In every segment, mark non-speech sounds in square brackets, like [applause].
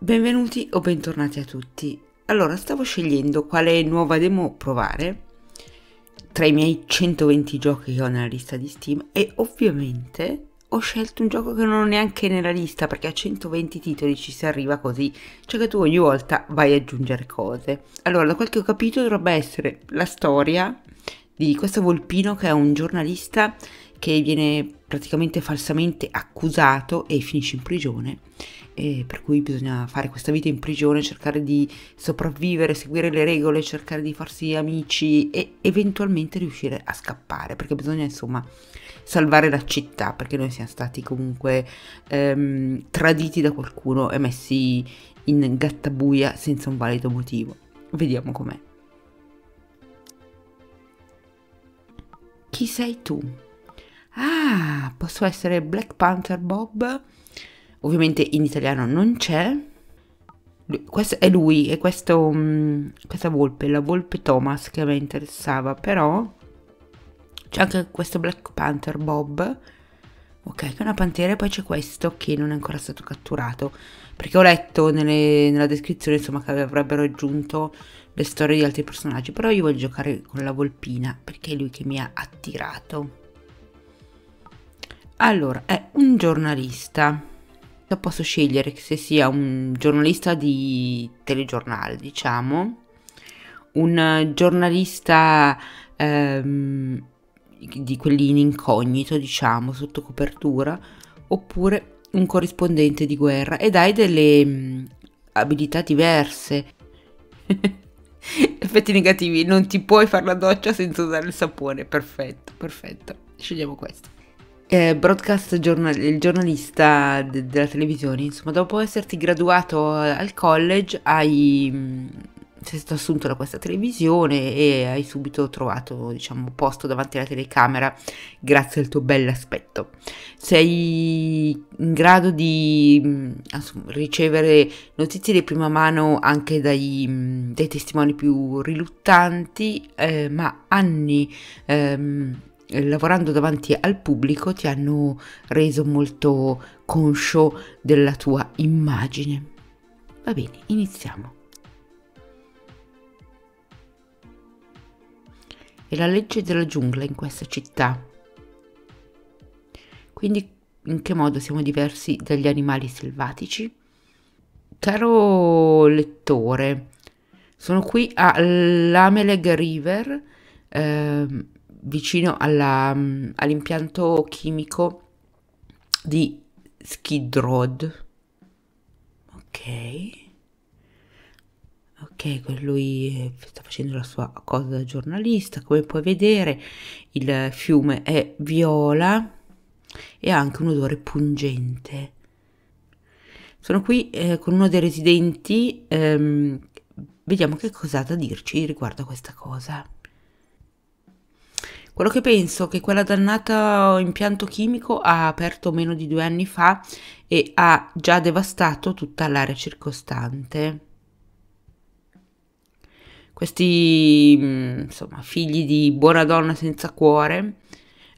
Benvenuti o bentornati a tutti. Allora, stavo scegliendo quale nuova demo provare tra i miei 120 giochi che ho nella lista di Steam e ovviamente ho scelto un gioco che non ho neanche nella lista perché a 120 titoli ci si arriva così, cioè che tu ogni volta vai ad aggiungere cose. Allora, da quel che ho capito dovrebbe essere la storia di questo Volpino che è un giornalista che viene praticamente falsamente accusato e finisce in prigione e per cui bisogna fare questa vita in prigione, cercare di sopravvivere, seguire le regole, cercare di farsi amici e eventualmente riuscire a scappare, perché bisogna insomma salvare la città, perché noi siamo stati comunque ehm, traditi da qualcuno e messi in gattabuia senza un valido motivo. Vediamo com'è. Chi sei tu? Ah, posso essere Black Panther Bob? ovviamente in italiano non c'è. Questo è lui, è questo, mm, questa volpe, la volpe Thomas che a me interessava, però c'è anche questo Black Panther Bob, ok, che è una pantera, e poi c'è questo che non è ancora stato catturato, perché ho letto nelle, nella descrizione insomma che avrebbero aggiunto le storie di altri personaggi, però io voglio giocare con la volpina, perché è lui che mi ha attirato. Allora, è un giornalista io posso scegliere se sia un giornalista di telegiornale, diciamo, un eh, giornalista ehm, di quelli in incognito, diciamo, sotto copertura, oppure un corrispondente di guerra ed hai delle mh, mm, abilità diverse. [laughs] Effetti negativi, non ti puoi fare la doccia senza usare il sapone, perfetto, perfetto, scegliamo questo eh, broadcast giornal- giornalista de- della televisione, insomma, dopo esserti graduato al college hai mm, sei stato assunto da questa televisione e hai subito trovato, diciamo, posto davanti alla telecamera grazie al tuo bell'aspetto. Sei in grado di mm, insomma, ricevere notizie di prima mano anche dai, mm, dai testimoni più riluttanti, eh, ma anni ehm, eh, lavorando davanti al pubblico ti hanno reso molto conscio della tua immagine. Va bene, iniziamo. È la legge della giungla in questa città. Quindi in che modo siamo diversi dagli animali selvatici? Caro lettore, sono qui all'Ameleg River. Ehm, vicino alla, mm, all'impianto chimico di Skid Road. Ok. Ok, lui eh, sta facendo la sua cosa da giornalista, come puoi vedere il fiume è viola e ha anche un odore pungente. Sono qui eh, con uno dei residenti, ehm, vediamo che cosa ha da dirci riguardo a questa cosa. Quello che penso è che quella dannata impianto chimico ha aperto meno di due anni fa e ha già devastato tutta l'area circostante. Questi mm, insomma, figli di buona donna senza cuore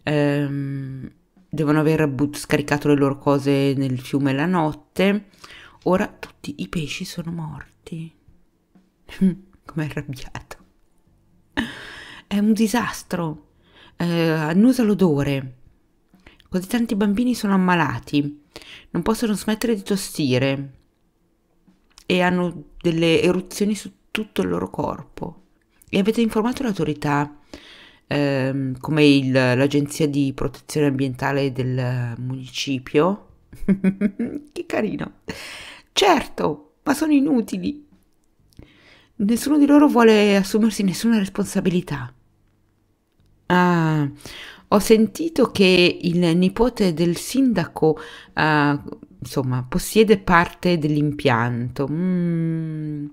ehm, devono aver but- scaricato le loro cose nel fiume la notte. Ora tutti i pesci sono morti. [laughs] Com'è arrabbiato. È un disastro eh, annusa l'odore. Così tanti bambini sono ammalati, non possono smettere di tossire e hanno delle eruzioni su tutto il loro corpo. E avete informato l'autorità, ehm, come il, l'agenzia di protezione ambientale del eh, municipio? [laughs] che carino! Certo, ma sono inutili. Nessuno di loro vuole assumersi nessuna responsabilità. Ah, ho sentito che il nipote del sindaco, ah, insomma, possiede parte dell'impianto. Mm.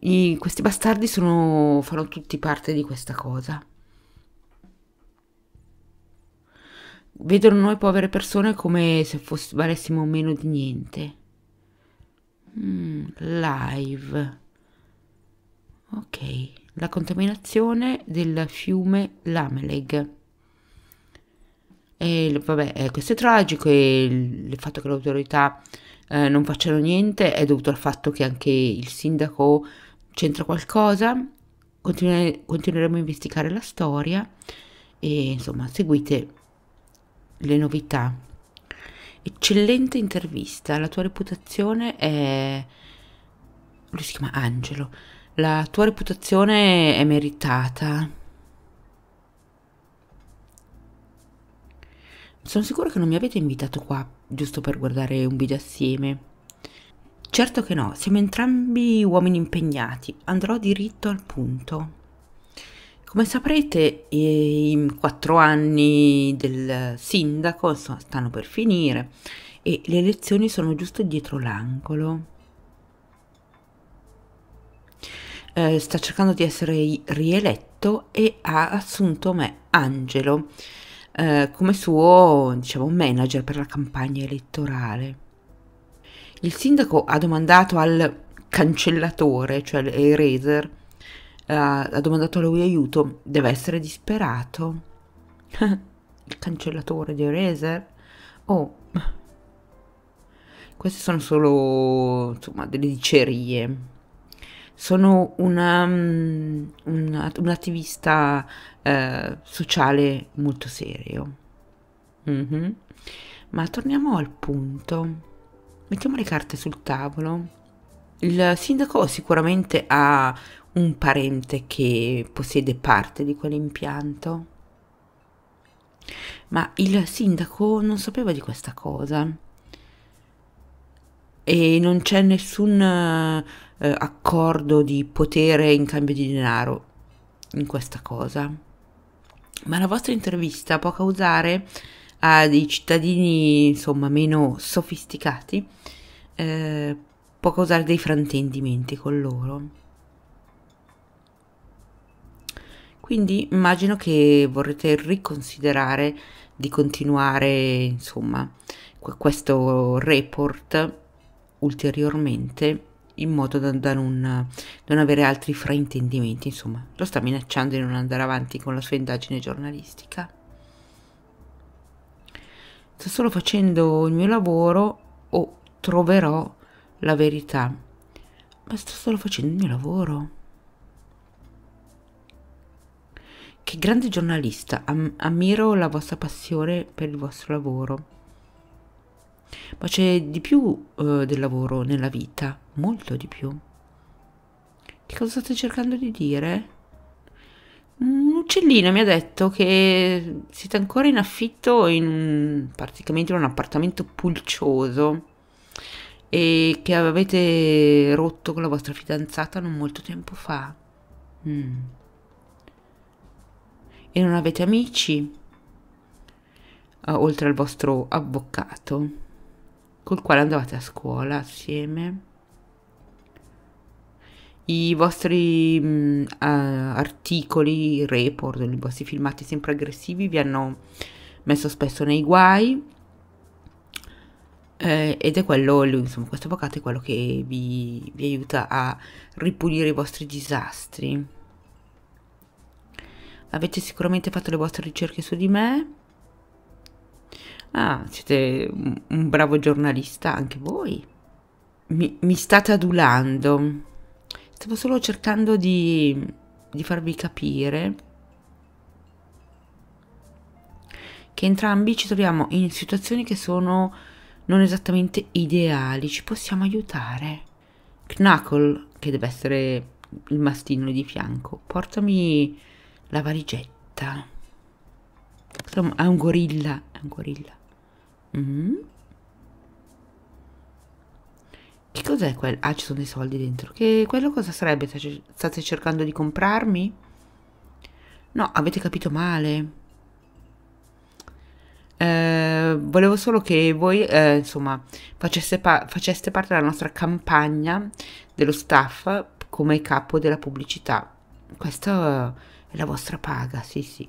I- questi bastardi sono, fanno tutti parte di questa cosa. Vedono noi povere persone come se foss- valessimo meno di niente. Mm, live. Ok la contaminazione del fiume Lameleg. E vabbè, eh, questo è tragico e il fatto che le autorità eh, non facciano niente è dovuto al fatto che anche il sindaco c'entra qualcosa. Continu- continueremo a investigare la storia e insomma seguite le novità. Eccellente intervista, la tua reputazione è... Lui si chiama Angelo. La tua reputazione è meritata. Sono sicura che non mi avete invitato qua giusto per guardare un video assieme. Certo che no, siamo entrambi uomini impegnati. Andrò diritto al punto. Come saprete, i quattro anni del sindaco stanno per finire e le elezioni sono giusto dietro l'angolo. eh, sta cercando di essere rieletto e ha assunto me, Angelo, eh, come suo diciamo, manager per la campagna elettorale. Il sindaco ha domandato al cancellatore, cioè l'eraser, eh, ha domandato a lui aiuto, deve essere disperato. [laughs] il cancellatore di Eraser? Oh, [laughs] queste sono solo insomma delle dicerie sono una, um, un attivista eh, sociale molto serio. Mm -hmm. Ma torniamo al punto. Mettiamo le carte sul tavolo. Il sindaco sicuramente ha un parente che possiede parte di quell'impianto. Ma il sindaco non sapeva di questa cosa. E non c'è nessun eh, accordo di potere in cambio di denaro in questa cosa. Ma la vostra intervista può causare a dei cittadini, insomma, meno sofisticati, eh, può causare dei frantendimenti con loro. Quindi immagino che vorrete riconsiderare di continuare, insomma, questo report ulteriormente in modo da, da, non, non avere altri fraintendimenti, insomma, lo sta minacciando di non andare avanti con la sua indagine giornalistica. Sto solo facendo il mio lavoro o troverò la verità. Ma sto solo facendo il mio lavoro. Che grande giornalista, am ammiro la vostra passione per il vostro lavoro. Ma c'è di più eh, del lavoro nella vita molto di più. Che cosa state cercando di dire? Un uccellino mi ha detto che siete ancora in affitto in praticamente un appartamento pulcioso e che avete rotto con la vostra fidanzata non molto tempo fa. Mm. E non avete amici? Eh, oltre al vostro avvocato, col quale andavate a scuola assieme i vostri uh, articoli, report, i vostri filmati sempre aggressivi vi hanno messo spesso nei guai eh, ed è quello, insomma, questo avvocato è quello che vi, vi aiuta a ripulire i vostri disastri. Avete sicuramente fatto le vostre ricerche su di me. Ah, siete un, un bravo giornalista anche voi. Mi, mi state adulando. Stavo solo cercando di, di farvi capire che entrambi ci troviamo in situazioni che sono non esattamente ideali, ci possiamo aiutare. Knuckle, che deve essere il mastino di fianco, portami la valigetta. Insomma, è un gorilla, è un gorilla. Mm -hmm. Che cos'è quel? Ah, ci sono dei soldi dentro. Che quello cosa sarebbe? State cercando di comprarmi? No, avete capito male. Eh, volevo solo che voi, eh, insomma, faceste, pa faceste parte della nostra campagna dello staff come capo della pubblicità. Questa è la vostra paga, sì, sì.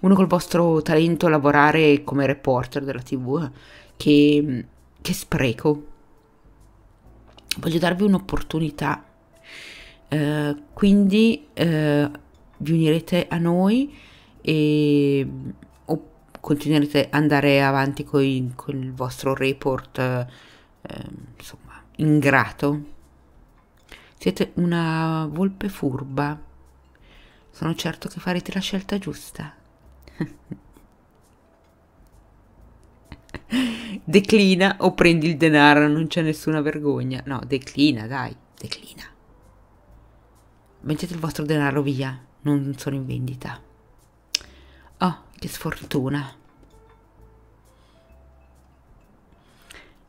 Uno col vostro talento a lavorare come reporter della TV, eh, che, che spreco voglio darvi un'opportunità. Eh, quindi eh, vi unirete a noi e o continuerete ad andare avanti con il vostro report eh, insomma, ingrato. Siete una volpe furba. Sono certo che farete la scelta giusta. [laughs] declina o prendi il denaro, non c'è nessuna vergogna. No, declina, dai, declina. Mettete il vostro denaro via, non sono in vendita. Oh, che sfortuna.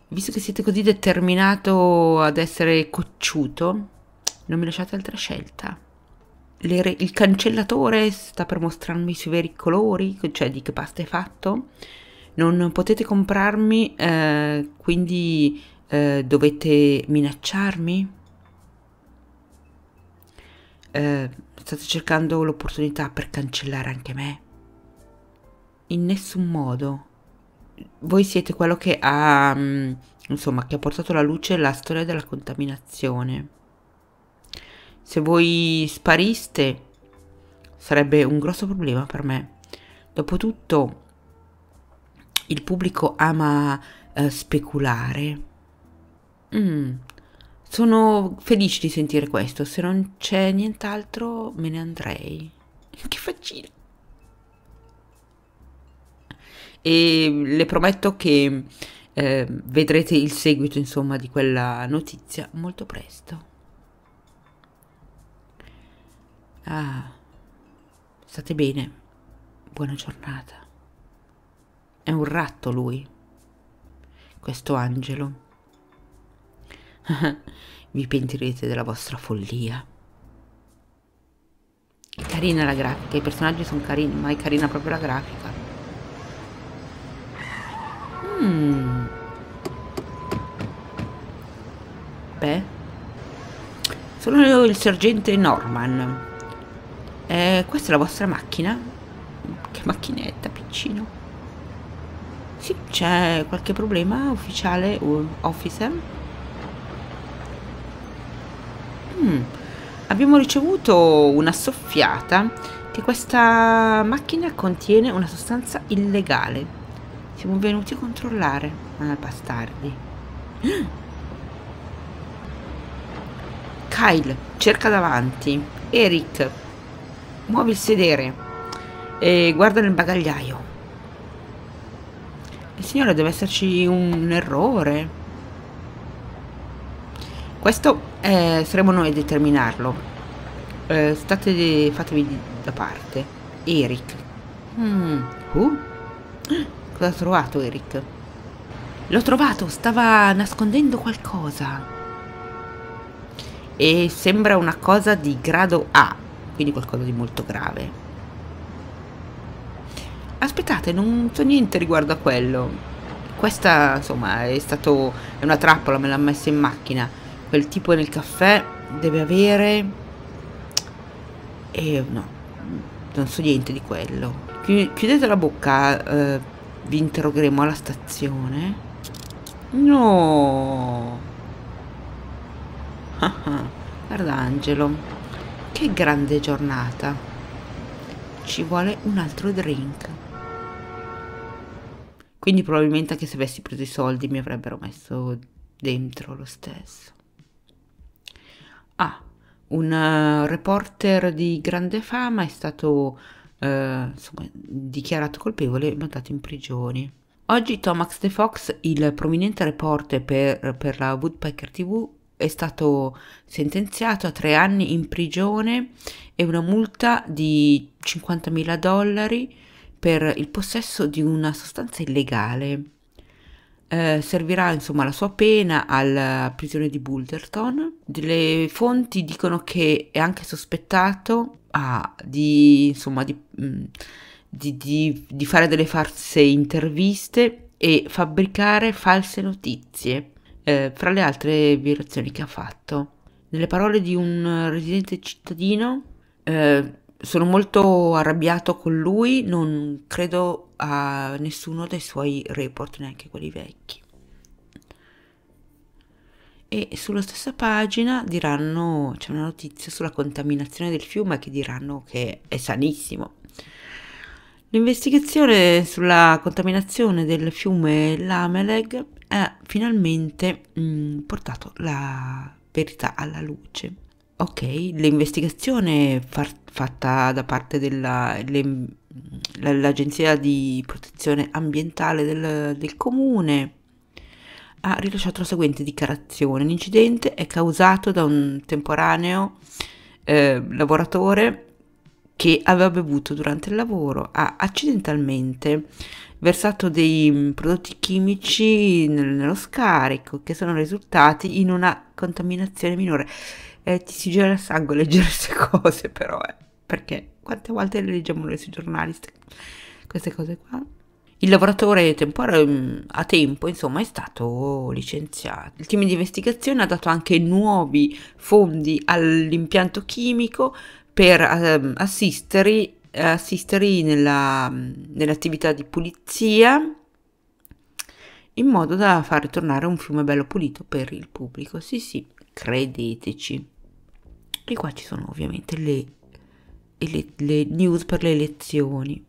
Visto che siete così determinato ad essere cocciuto, non mi lasciate altra scelta. il cancellatore sta per mostrarmi i suoi veri colori, cioè di che pasta è fatto non potete comprarmi, eh, quindi eh, dovete minacciarmi? Eh, state cercando l'opportunità per cancellare anche me? In nessun modo. Voi siete quello che ha, mm, insomma, che ha portato alla luce la storia della contaminazione. Se voi spariste, sarebbe un grosso problema per me. Dopotutto, il pubblico ama eh, speculare. Mm. Sono felice di sentire questo, se non c'è nient'altro me ne andrei. [laughs] Che faccina! E le prometto che eh, vedrete il seguito, insomma, di quella notizia molto presto. Ah, state bene, buona giornata. È un ratto lui, questo angelo. [laughs] Vi pentirete della vostra follia. È carina la grafica, i personaggi sono carini, ma è carina proprio la grafica. Mm. Beh, sono il sergente Norman. Eh, questa è la vostra macchina? Che macchinetta, piccino. Sì, c'è qualche problema ufficiale, officer? Mm. Abbiamo ricevuto una soffiata che questa macchina contiene una sostanza illegale. Siamo venuti a controllare. Ah, bastardi. [gasps] Kyle, cerca davanti. Eric, muovi il sedere. E guarda nel bagagliaio. E signore, deve esserci un errore. Questo eh, saremo noi a determinarlo. Eh, state, fatevi da parte. Eric. Mm. Uh. Cosa ha trovato Eric? L'ho trovato, stava nascondendo qualcosa. E sembra una cosa di grado A, quindi qualcosa di molto grave aspettate, non so niente riguardo a quello. Questa, insomma, è stato è una trappola, me l'ha messa in macchina. Quel tipo nel caffè deve avere e eh, no, non so niente di quello. Chiudete la bocca, eh, vi interrogheremo alla stazione. No. Ah, ah. guarda Angelo, che grande giornata. Ci vuole un altro drink. Quindi probabilmente anche se avessi preso i soldi mi avrebbero messo dentro lo stesso. Ah, un eh, reporter di grande fama è stato eh, insomma, dichiarato colpevole e mandato in prigione. Oggi Thomas De Fox, il prominente reporter per, per la Woodpecker TV, è stato sentenziato a tre anni in prigione e una multa di 50.000 dollari per il possesso di una sostanza illegale. Eh, servirà insomma la sua pena alla prigione di Boulderton. Delle fonti dicono che è anche sospettato ah, di, insomma, di, mm, di, di, di fare delle false interviste e fabbricare false notizie, eh, fra le altre violazioni che ha fatto. Nelle parole di un residente cittadino, eh, sono molto arrabbiato con lui, non credo a nessuno dei suoi report, neanche quelli vecchi. E sulla stessa pagina diranno, c'è una notizia sulla contaminazione del fiume che diranno che è sanissimo. L'investigazione sulla contaminazione del fiume Lameleg ha finalmente mh, mm, portato la verità alla luce. Ok, l'investigazione far, fatta da parte dell'Agenzia di protezione ambientale del, del comune ha rilasciato la seguente dichiarazione. L'incidente è causato da un temporaneo eh, lavoratore che aveva bevuto durante il lavoro, ha accidentalmente versato dei mm, prodotti chimici nello scarico che sono risultati in una contaminazione minore eh, ti si gira il sangue leggere [laughs] queste cose però, eh. Perché quante volte le leggiamo noi sui giornali queste cose qua? Il lavoratore temporaneo mm, a tempo, insomma, è stato licenziato. Il team di investigazione ha dato anche nuovi fondi all'impianto chimico per um, ehm, assisteri, assisteri nella, mm, nell'attività di pulizia in modo da far tornare un fiume bello pulito per il pubblico. Sì, sì, credeteci e qua ci sono ovviamente le, le, le news per le elezioni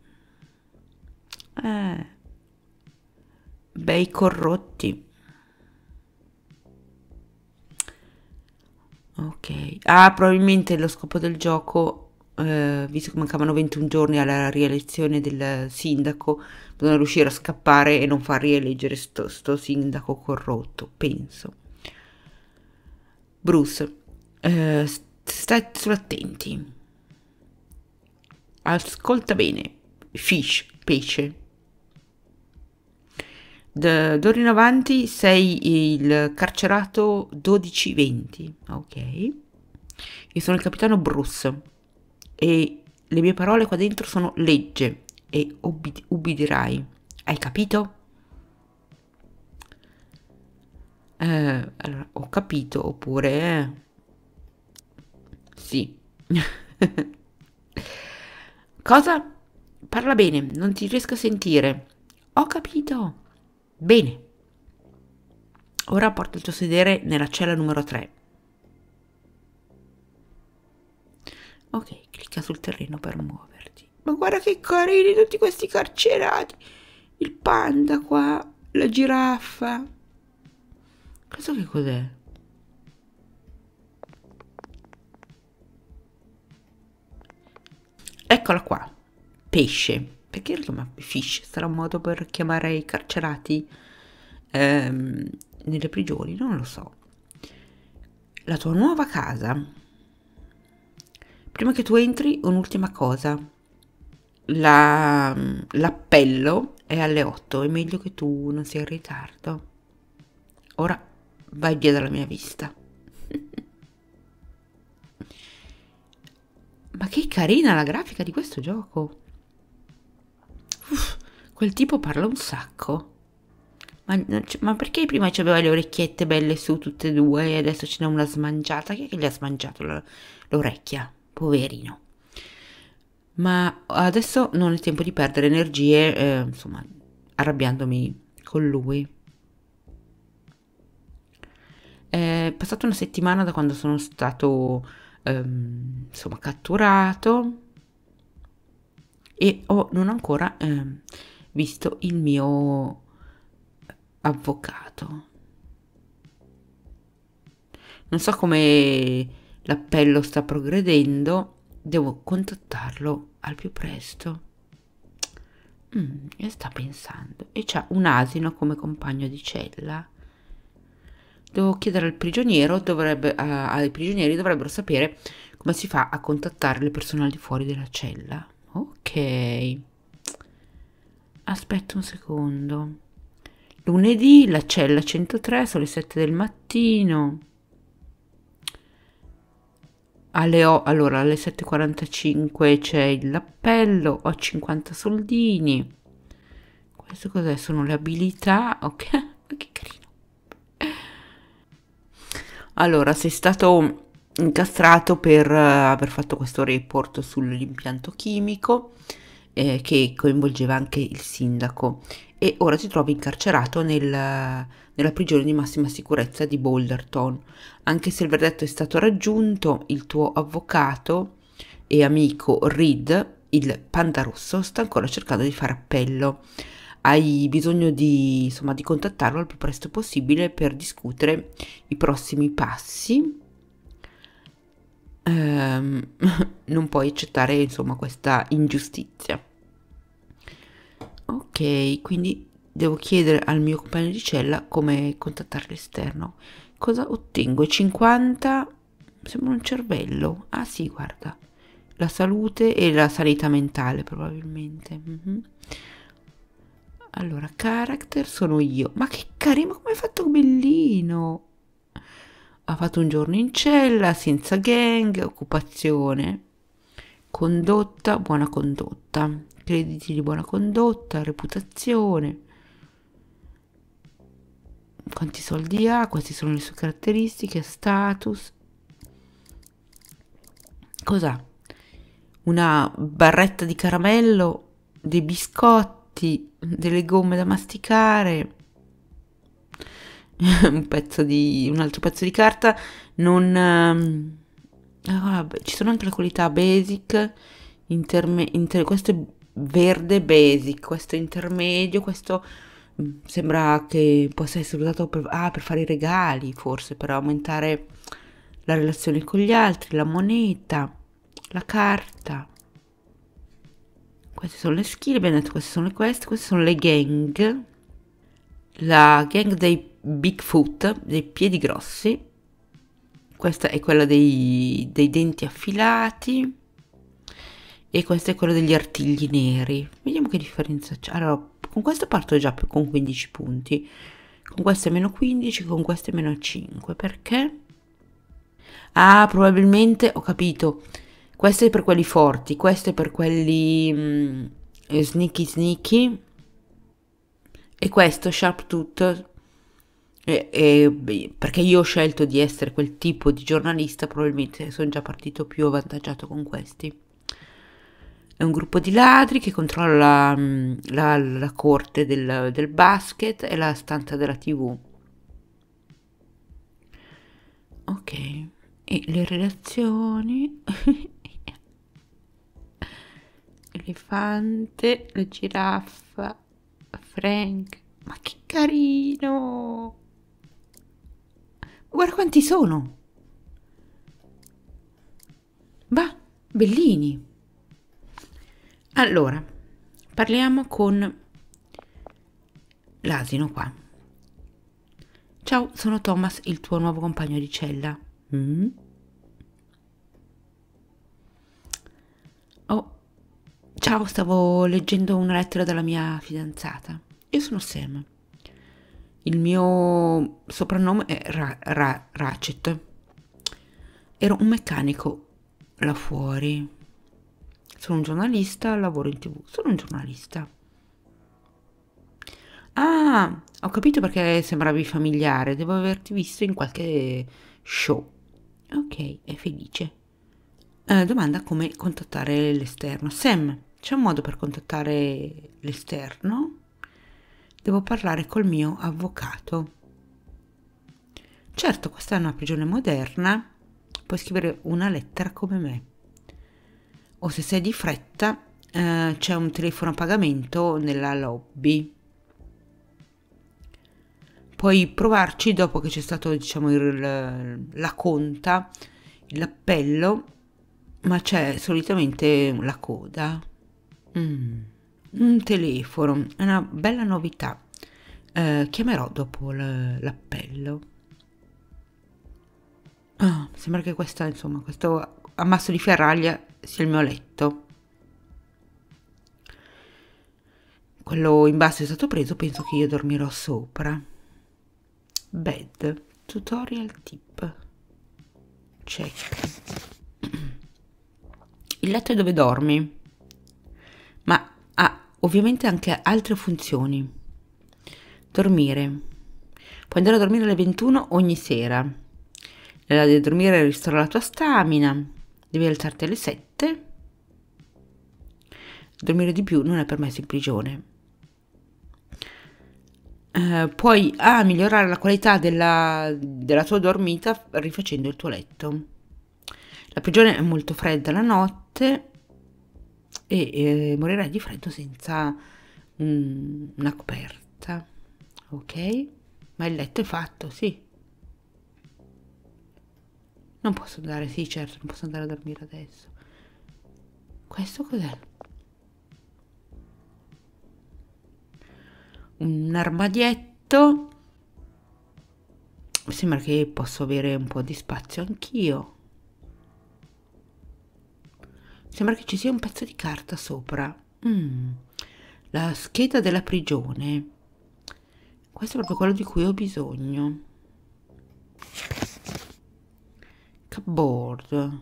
eh, bei corrotti ok ah probabilmente lo scopo del gioco eh, visto che mancavano 21 giorni alla rielezione del sindaco bisogna riuscire a scappare e non far rieleggere sto, sto sindaco corrotto penso Bruce eh, state sull'attenti. Ascolta bene. Fish, pesce. Da, d'ora in avanti sei il carcerato 1220. Ok. Io sono il capitano Bruce. E le mie parole qua dentro sono legge. E ubbidirai. Hai capito? Eh, allora, ho capito, oppure... Eh, sì. Cosa? Parla bene, non ti riesco a sentire. Ho capito. Bene. Ora porta il tuo sedere nella cella numero 3. Ok, clicca sul terreno per muoverti. Ma guarda che carini tutti questi carcerati. Il panda qua, la giraffa. Questo che cos'è? Eccola qua, pesce. Perché lo chiama fish? Sarà un modo per chiamare i carcerati ehm, nelle prigioni? Non lo so. La tua nuova casa. Prima che tu entri, un'ultima cosa. La, l'appello è alle 8, è meglio che tu non sia in ritardo. Ora vai via dalla mia vista. [laughs] Ma che carina la grafica di questo gioco! Uff, quel tipo parla un sacco. Ma, ma perché prima aveva le orecchiette belle su tutte e due e adesso ce n'è una smangiata? Chi è che gli ha smangiato l'orecchia? Poverino. Ma adesso non è tempo di perdere energie, eh, insomma, arrabbiandomi con lui. È passata una settimana da quando sono stato ehm, insomma, catturato e ho, non ancora ehm, visto il mio avvocato. Non so come l'appello sta progredendo, devo contattarlo al più presto. Mm, sta pensando e c'ha un asino come compagno di cella devo chiedere al prigioniero, dovrebbe, a, eh, ai prigionieri dovrebbero sapere come si fa a contattare le persone al di fuori della cella. Ok. Aspetta un secondo. Lunedì la cella 103 sono le 7 del mattino. Alle, o, allora, alle 7.45 c'è l'appello, ho 50 soldini. Questo cos'è? Sono le abilità. Ok, ma [laughs] che carino. Allora, sei stato incastrato per eh, aver fatto questo report sull'impianto chimico eh, che coinvolgeva anche il sindaco e ora ti trovi incarcerato nel, nella prigione di massima sicurezza di Boulderton. Anche se il verdetto è stato raggiunto, il tuo avvocato e amico Reed, il panda rosso, sta ancora cercando di fare appello hai bisogno di, insomma, di contattarlo il più presto possibile per discutere i prossimi passi. Ehm, [laughs] non puoi accettare insomma questa ingiustizia. Ok, quindi devo chiedere al mio compagno di cella come contattare l'esterno. Cosa ottengo? 50 sembra un cervello. Ah sì, guarda. La salute e la sanità mentale probabilmente. Mm -hmm. Allora, character sono io. Ma che carino, come hai fatto bellino? Ha fatto un giorno in cella, senza gang, occupazione, condotta, buona condotta, crediti di buona condotta, reputazione. Quanti soldi ha, queste sono le sue caratteristiche, status. Cos'ha? Una barretta di caramello, dei biscotti biscotti, delle gomme da masticare, un, pezzo di, un altro pezzo di carta, non... Ehm, ah, ci sono anche le qualità basic, interme, inter, questo è verde basic, questo è intermedio, questo mm, sembra che possa essere usato per, ah, per fare i regali, forse per aumentare la relazione con gli altri, la moneta, la carta queste sono le skill, abbiamo detto queste sono le quest, queste sono le gang, la gang dei Bigfoot, dei piedi grossi, questa è quella dei, dei denti affilati e questa è quella degli artigli neri. Vediamo che differenza c'è. Allora, con questo parto già con 15 punti, con questo è meno 15, con questo è meno 5, perché? Ah, probabilmente, ho capito, questo è per quelli forti, questo è per quelli mh, mm, sneaky sneaky. E questo sharp tooth. E, e, perché io ho scelto di essere quel tipo di giornalista, probabilmente sono già partito più avvantaggiato con questi. È un gruppo di ladri che controlla la, mm, la, la corte del, del basket e la stanza della tv. Ok, e le relazioni... [laughs] elefante, la giraffa, Frank. Ma che carino! Guarda quanti sono! Va, bellini! Allora, parliamo con l'asino qua. Ciao, sono Thomas, il tuo nuovo compagno di cella. Mm? Oh, Ciao, stavo leggendo una lettera della mia fidanzata. Io sono Sam. Il mio soprannome è Ra Ra Ratchet. Ero un meccanico là fuori. Sono un giornalista, lavoro in tv. Sono un giornalista. Ah, ho capito perché sembravi familiare. Devo averti visto in qualche show. Ok, è felice. Eh, domanda come contattare l'esterno. Sam, c'è un modo per contattare l'esterno? Devo parlare col mio avvocato. Certo, questa è una prigione moderna, puoi scrivere una lettera come me. O se sei di fretta, eh, c'è un telefono a pagamento nella lobby. Puoi provarci dopo che c'è stato, diciamo, il, la conta, l'appello, ma c'è solitamente la coda. Mm, un telefono, è una bella novità. Eh, chiamerò dopo l'appello. Ah, sembra che questa, insomma, questo ammasso di ferraglia sia il mio letto. Quello in basso è stato preso, penso che io dormirò sopra. Bed, tutorial tip. Check. Il letto è dove dormi? ma ha ovviamente anche altre funzioni. Dormire. Puoi andare a dormire alle 21 ogni sera. L'ora di dormire ristora la tua stamina. Devi alzarti alle 7. Dormire di più non è permesso in prigione. Eh, puoi ah, migliorare la qualità della, della tua dormita rifacendo il tuo letto. La prigione è molto fredda la notte e eh, morirai di freddo senza un, mm, una coperta, ok? Ma il letto è fatto, sì. Non posso andare, sì certo, non posso andare a dormire adesso. Questo cos'è? Un armadietto. Mi sembra che posso avere un po' di spazio anch'io. Sembra che ci sia un pezzo di carta sopra. Mm. La scheda della prigione. Questo è proprio quello di cui ho bisogno. Cupboard.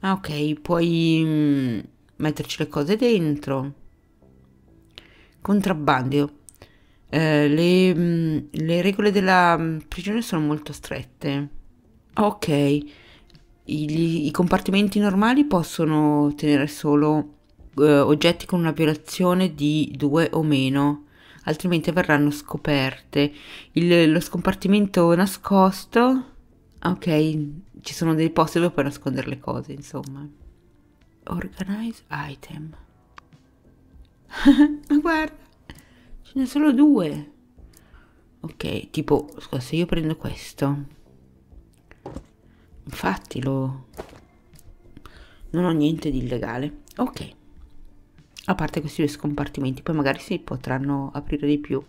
Ah, ok, puoi mm, metterci le cose dentro. Contrabbando. Eh, le, mm, le regole della mm, prigione sono molto strette. Ok. I, I compartimenti normali possono tenere solo eh, oggetti con una violazione di 2 o meno, altrimenti verranno scoperte. Il, lo scompartimento nascosto, ok, ci sono dei posti dove puoi nascondere le cose, insomma. Organize item. [laughs] Ma guarda, ce ne sono due. Ok, tipo, scusa, se io prendo questo infatti lo... non ho niente di illegale ok a parte questi due scompartimenti poi magari si potranno aprire di più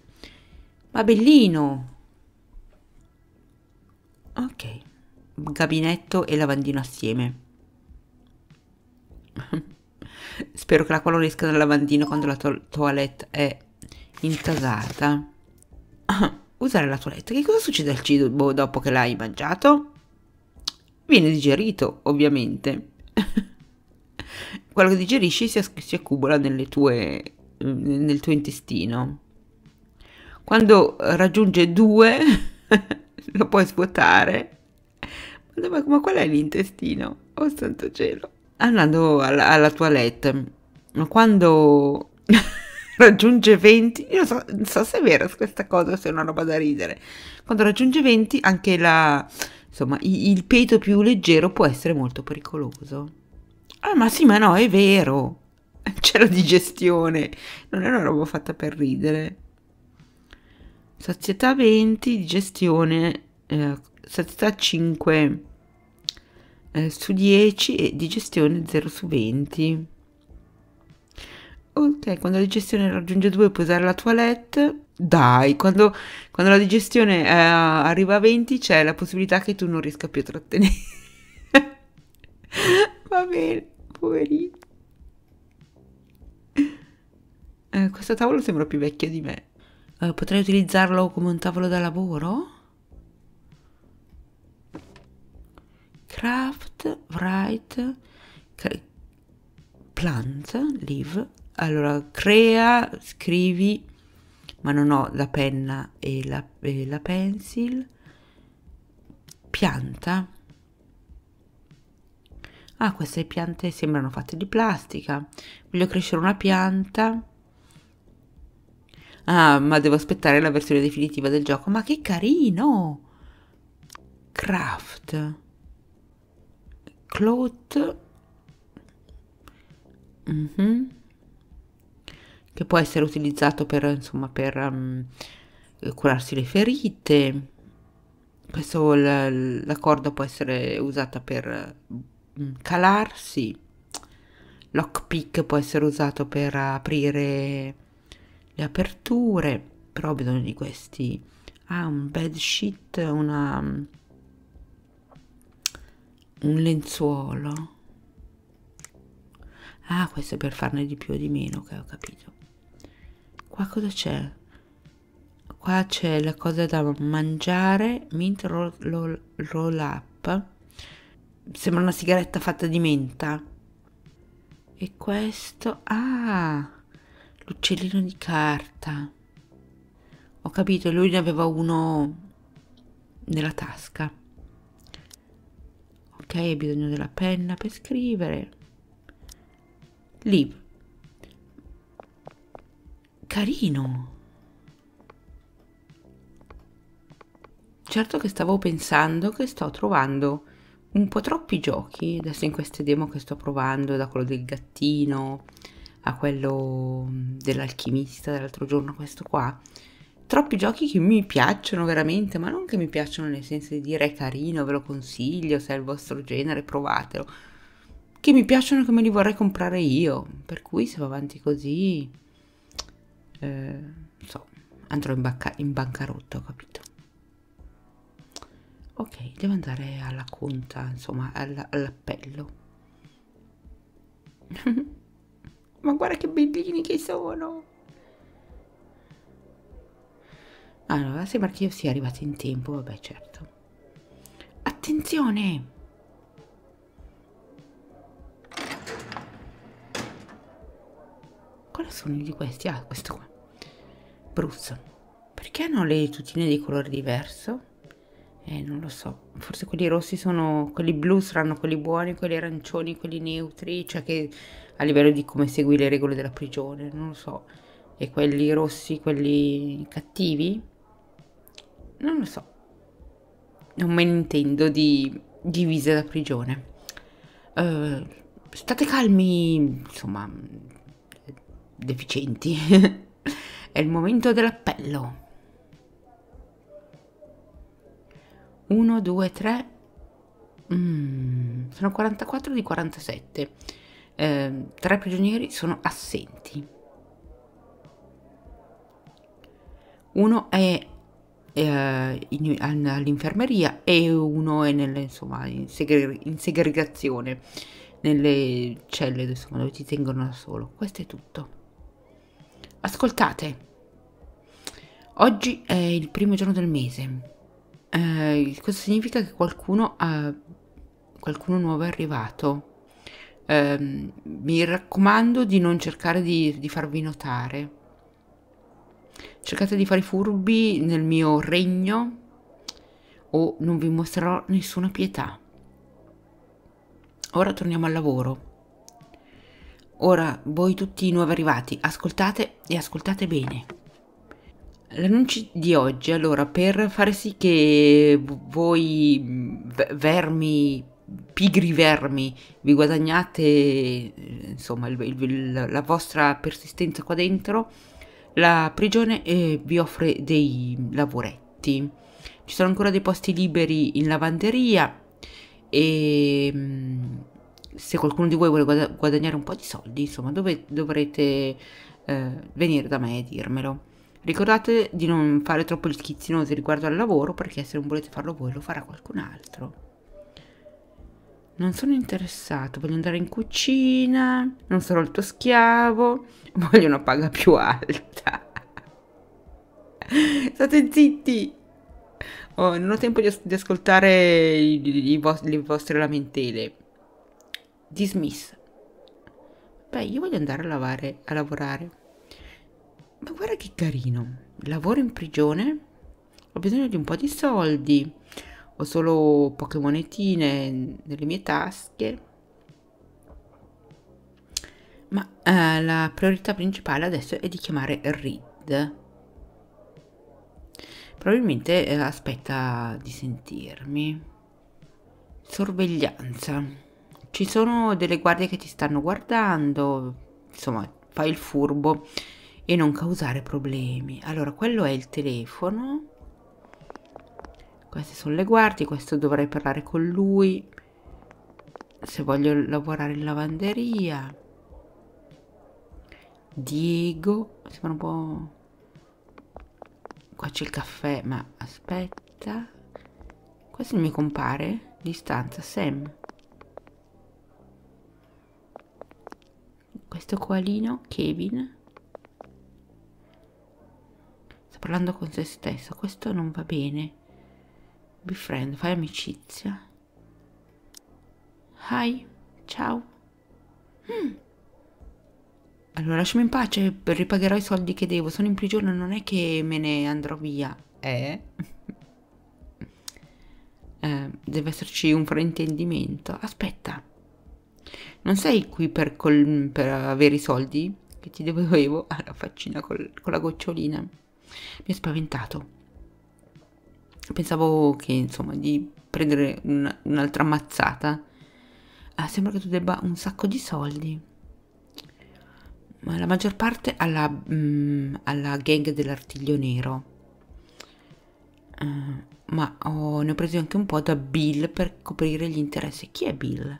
ma bellino ok gabinetto e lavandino assieme [laughs] spero che l'acqua non esca dal lavandino quando la to toilette è intasata [coughs] usare la toilette che cosa succede al cibo dopo che l'hai mangiato? Viene digerito, ovviamente. Quello che digerisci si, si accumula tue, nel tuo intestino. Quando raggiunge 2 [laughs] lo puoi svuotare. Ma, ma qual è l'intestino? Oh santo cielo. Andando alla, alla toilette, quando [laughs] raggiunge 20, io so, non so se è vera questa cosa, se è una roba da ridere. Quando raggiunge 20 anche la, Insomma, il peso più leggero può essere molto pericoloso. Ah, ma sì, ma no, è vero. [laughs] C'è la digestione. Non è una roba fatta per ridere. Sazietà 20, digestione. Eh, sazietà 5 eh, su 10 e digestione 0 su 20. Ok, quando la digestione raggiunge 2 puoi usare la toilette. Dai, quando, quando la digestione eh, arriva a 20 c'è la possibilità che tu non riesca più a trattenere. [laughs] Va bene, poverino. Eh, questo tavolo sembra più vecchio di me. Eh, potrei utilizzarlo come un tavolo da lavoro? Craft, write, plant, live. Allora, crea, scrivi, ma non ho la penna e la, e la pencil pianta ah queste piante sembrano fatte di plastica voglio crescere una pianta ah ma devo aspettare la versione definitiva del gioco ma che carino craft cloth mm -hmm che può essere utilizzato per, insomma, per um, curarsi le ferite. Questo, la, la corda può essere usata per um, calarsi. Lockpick può essere usato per aprire le aperture, però ho bisogno di questi. Ah, un bed sheet, una, mm, un lenzuolo. Ah, questo è per farne di più o di meno, che okay, ho capito qua cosa c'è? Qua c'è la cosa da mangiare, mint roll, roll, roll up. Sembra una sigaretta fatta di menta. E questo... Ah! L'uccellino di carta. Ho capito, lui ne aveva uno nella tasca. Ok, hai bisogno della penna per scrivere. Libro. Carino. Certo che stavo pensando che sto trovando un po' troppi giochi adesso in queste demo che sto provando, da quello del gattino a quello mm, dell'alchimista dell'altro giorno, questo qua. Troppi giochi che mi piacciono veramente, ma non che mi piacciono nel senso di dire è carino, ve lo consiglio, se è il vostro genere provatelo. Che mi piacciono come li vorrei comprare io, per cui se va avanti così eh, so, andrò in, banca in bancarotta, ho capito. Ok, devo andare alla conta, insomma, all'appello. [laughs] Ma guarda che bellini che sono! Allora, sembra che io sia arrivata in tempo, vabbè, certo. Attenzione! Cosa sono di questi? Ah, questo qua bruzzano. Perché hanno le tutine di colore diverso? Eh, non lo so. Forse quelli rossi sono... quelli blu saranno quelli buoni, quelli arancioni, quelli neutri, cioè che a livello di come segui le regole della prigione, non lo so. E quelli rossi, quelli cattivi? Non lo so. Non me ne intendo di divise da prigione. Uh, state calmi, insomma, deficienti. [laughs] È il momento dell'appello. 1, 2, 3. sono 44 di 47. Eh, tre prigionieri sono assenti. Uno è eh, all'infermeria e uno è nelle, insomma, in, segre in, segregazione, nelle celle insomma, dove ti tengono da solo. Questo è tutto. Ascoltate. Oggi è il primo giorno del mese. Eh, questo significa che qualcuno, ha, qualcuno nuovo è arrivato. Eh, mi raccomando di non cercare di, di farvi notare. Cercate di fare furbi nel mio regno o non vi mostrerò nessuna pietà. Ora torniamo al lavoro. Ora voi tutti i nuovi arrivati, ascoltate e ascoltate bene. L'annuncio di oggi, allora, per fare sì che voi vermi, pigri vermi, vi guadagnate, insomma, il, il, la vostra persistenza qua dentro, la prigione eh, vi offre dei lavoretti. Ci sono ancora dei posti liberi in lavanderia e mm, se qualcuno di voi vuole guadagnare un po' di soldi, insomma, dove, dovrete eh, venire da me e dirmelo. Ricordate di non fare troppo gli schizzinosi riguardo al lavoro perché se non volete farlo voi lo farà qualcun altro. Non sono interessato, voglio andare in cucina, non sarò il tuo schiavo, [laughs] voglio una paga più alta. [laughs] State zitti! Oh, non ho tempo di, as di ascoltare i, i vo le vostre lamentele. Dismiss. Beh, io voglio andare a, lavare, a lavorare ma guarda che carino, lavoro in prigione, ho bisogno di un po' di soldi, ho solo poche monetine nelle mie tasche. Ma eh, la priorità principale adesso è di chiamare Reed. Probabilmente eh, aspetta di sentirmi. Sorveglianza. Ci sono delle guardie che ti stanno guardando. Insomma, fai il furbo e non causare problemi. Allora, quello è il telefono. Queste sono le guardie, questo dovrei parlare con lui. Se voglio lavorare in lavanderia. Diego, sembra un po'... Qua c'è il caffè, ma aspetta. Questo mi compare di stanza, Sam. Questo coalino, Kevin sta parlando con se stesso, questo non va bene. Befriend, fai amicizia. Hi, ciao. Mm. Allora lasciami in pace, ripagherò i soldi che devo, sono in prigione, non è che me ne andrò via. Eh? [laughs] eh deve esserci un fraintendimento. Aspetta, non sei qui per, col, per avere i soldi? Che ti dovevo? devo [laughs] alla faccina col, con la gocciolina mi ha spaventato. Pensavo che, insomma, di prendere un, un'altra ammazzata. Ah, sembra che tu debba un sacco di soldi. Ma la maggior parte alla, mm, alla gang dell'artiglio nero. Uh, ma oh, ne ho presi anche un po' da Bill per coprire gli interessi. Chi è Bill?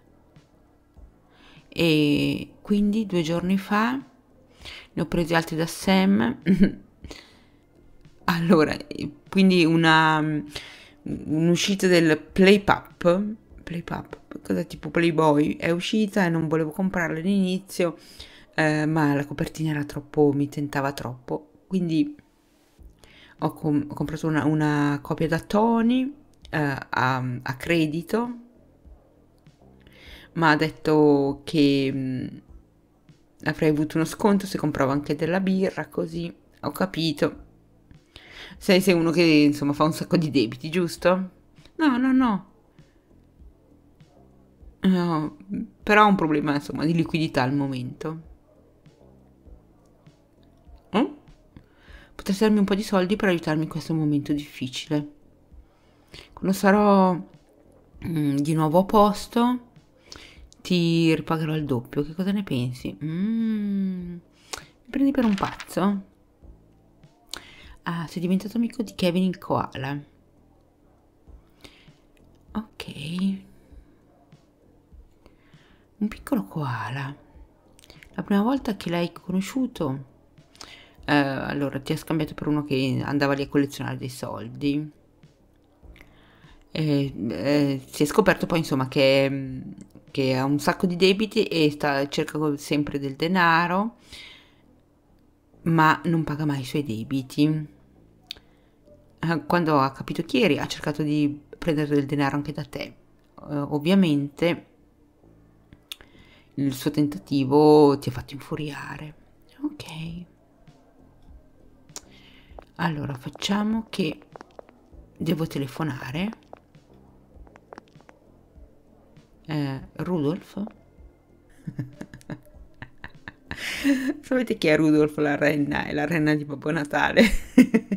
E quindi due giorni fa ne ho presi altri da Sam [laughs] Allora, quindi una, un'uscita del Play Pub, cosa tipo Playboy, è uscita e non volevo comprarla all'inizio, eh, ma la copertina era troppo, mi tentava troppo, quindi ho, com ho comprato una, una, copia da Tony eh, a, a, credito, ma ha detto che mh, mm, avrei avuto uno sconto se compravo anche della birra, così ho capito sei, sei uno che insomma fa un sacco di debiti, giusto? No, no, no. no però ha un problema insomma di liquidità al momento. Mm? Potresti darmi un po' di soldi per aiutarmi in questo momento difficile. Quando sarò mm, di nuovo a posto ti ripagherò il doppio. Che cosa ne pensi? Mm. Mi prendi per un pazzo? Ah, sei diventato amico di Kevin il koala. Ok. Un piccolo koala. La prima volta che l'hai conosciuto, eh, allora ti ha scambiato per uno che andava lì a collezionare dei soldi. E, eh, si è scoperto poi insomma che, che, ha un sacco di debiti e sta, cerca sempre del denaro ma non paga mai i suoi debiti eh, quando ha capito chi eri, ha cercato di prendere del denaro anche da te. Uh, ovviamente il suo tentativo ti ha fatto infuriare. Ok. Allora, facciamo che devo telefonare. Eh, Rudolf? [laughs] Sapete chi è Rudolf la renna? È la renna di Babbo Natale. [laughs]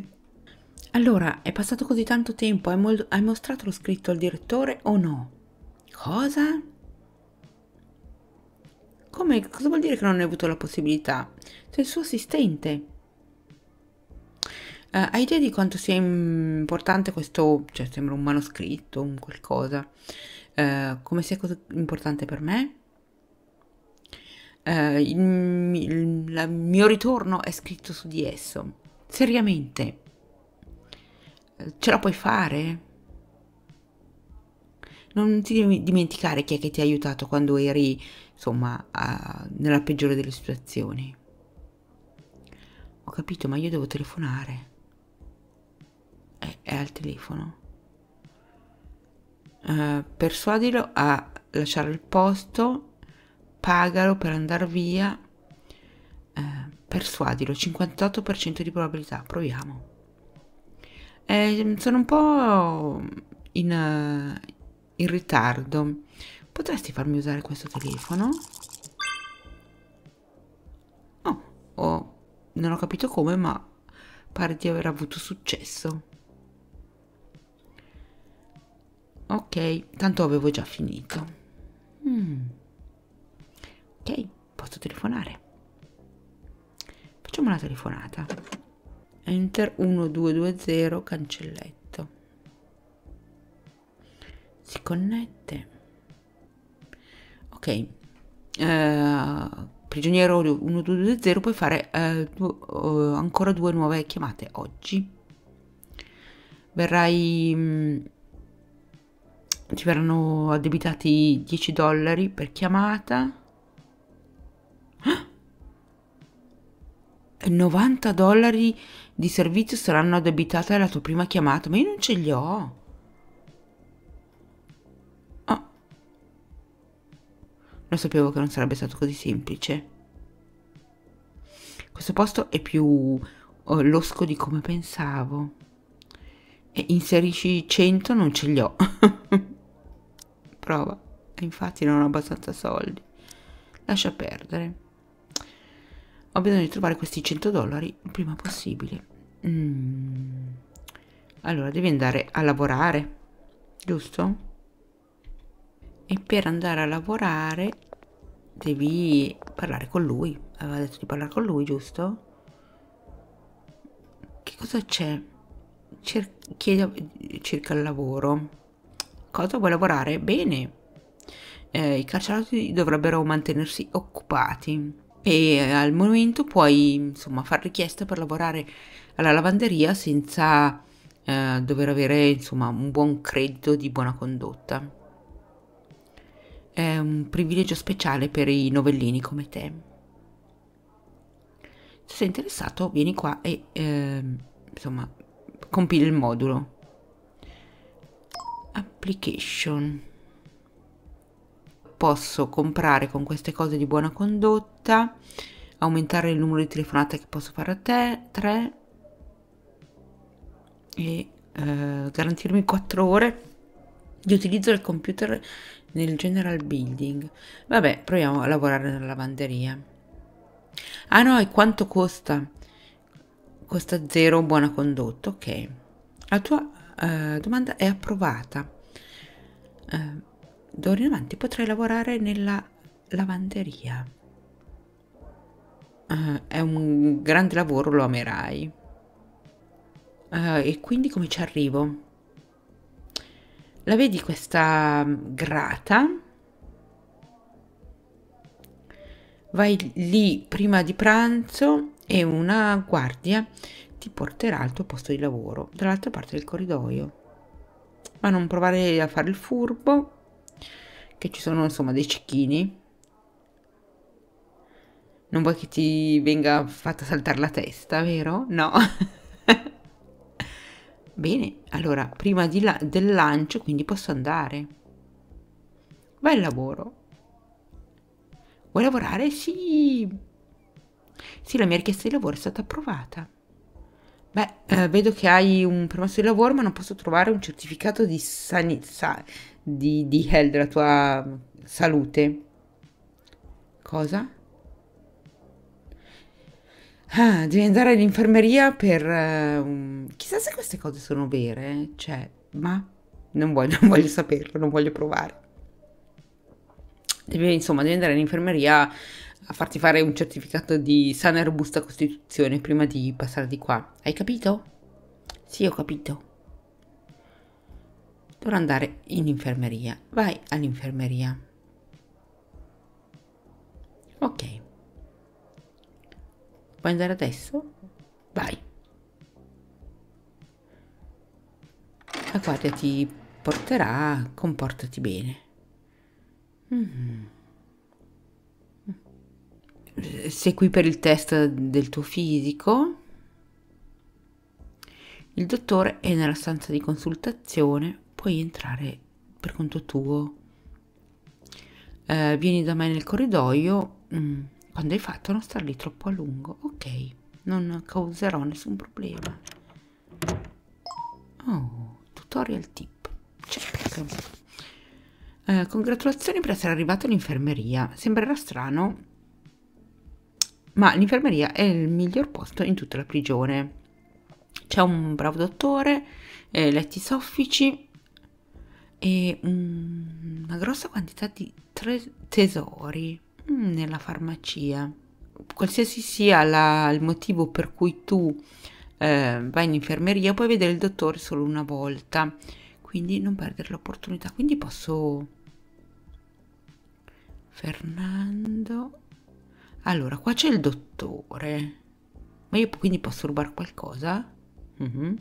Allora, è passato così tanto tempo, hai, mo hai mostrato lo scritto al direttore o no? Cosa? Come? Cosa vuol dire che non hai avuto la possibilità? Sei il suo assistente. Uh, hai idea di quanto sia importante questo, cioè sembra un manoscritto, un qualcosa, uh, come sia cosa importante per me? Uh, il, il, il mio ritorno è scritto su di esso. Seriamente ce la puoi fare. Non ti dimenticare chi è che ti ha aiutato quando eri, insomma, a, nella peggiore delle situazioni. Ho capito, ma io devo telefonare. È, è al telefono. Uh, persuadilo a lasciare il posto, pagalo per andare via. Uh, persuadilo, 58% di probabilità, proviamo. Eh, sono un po' in, eh, in ritardo. Potresti farmi usare questo telefono? Oh, oh, non ho capito come, ma pare di aver avuto successo. Ok, tanto avevo già finito. Mm. Ok, posso telefonare. Facciamo una telefonata enter 1220 cancelletto si connette ok uh, prigioniero 1220 puoi fare uh, uh, ancora due nuove chiamate oggi verrai mh, mm, ti verranno addebitati 10 dollari per chiamata 90 dollari di servizio saranno addebitati alla tua prima chiamata, ma io non ce li ho. Oh. Lo sapevo che non sarebbe stato così semplice. Questo posto è più oh, losco di come pensavo. E inserisci 100, non ce li ho. [laughs] Prova. Infatti non ho abbastanza soldi. Lascia perdere ho bisogno di trovare questi 100 dollari il prima possibile. Mm. Allora, devi andare a lavorare, giusto? E per andare a lavorare devi parlare con lui. Aveva detto di parlare con lui, giusto? Che cosa c'è? Cer- chiede circa il lavoro. Cosa vuoi lavorare? Bene. Eh, I carcerati dovrebbero mantenersi occupati e eh, al momento puoi insomma fare richiesta per lavorare alla lavanderia senza eh, dover avere insomma un buon credito di buona condotta. È un privilegio speciale per i novellini come te. Se sei interessato vieni qua e eh, insomma compila il modulo. Application posso comprare con queste cose di buona condotta, aumentare il numero di telefonate che posso fare a te, 3 e eh, garantirmi 4 ore di utilizzo del computer nel general building. Vabbè, proviamo a lavorare nella lavanderia. Ah no, e quanto costa? Costa 0, buona condotta, ok. La tua eh, domanda è approvata. Eh, d'ora in avanti potrai lavorare nella lavanderia. Uh, è un grande lavoro, lo amerai. Uh, e quindi come ci arrivo? La vedi questa mm, grata? Vai lì prima di pranzo e una guardia ti porterà al tuo posto di lavoro dall'altra parte del corridoio. Ma non provare a fare il furbo, che ci sono insomma dei cecchini. Non vuoi che ti venga fatta saltare la testa, vero? No. [laughs] Bene, allora prima di la del lancio quindi posso andare. Vai al lavoro. Vuoi lavorare? Sì. Sì, la mia richiesta di lavoro è stata approvata. Beh, eh, vedo che hai un permesso di lavoro, ma non posso trovare un certificato di sanità di, di health, della tua salute. Cosa? Ah, devi andare all'infermeria per... Uh, chissà se queste cose sono vere, eh. cioè, ma non voglio, non voglio saperlo, non voglio provare. Devi, insomma, devi andare all'infermeria a farti fare un certificato di sana e robusta costituzione prima di passare di qua. Hai capito? Sì, ho capito dovrà andare in infermeria. Vai all'infermeria. Ok. Puoi andare adesso? Vai. La guardia ti porterà, comportati bene. Mm. Sei qui per il test del tuo fisico? Il dottore è nella stanza di consultazione puoi entrare per conto tuo. Eh, vieni da me nel corridoio mm, quando hai fatto non star lì troppo a lungo. Ok, non causerò nessun problema. Oh, tutorial tip. Check. Ecco. Eh, congratulazioni per essere arrivato all'infermeria. Sembrerà strano, ma l'infermeria è il miglior posto in tutta la prigione. C'è un bravo dottore, eh, letti soffici, e mm, una grossa quantità di tre tesori mm, nella farmacia. Qualsiasi sia la, il motivo per cui tu eh, vai in infermeria, puoi vedere il dottore solo una volta, quindi non perdere l'opportunità. Quindi posso... Fernando... Allora, qua c'è il dottore. Ma io quindi posso rubare qualcosa? Mhm. Mm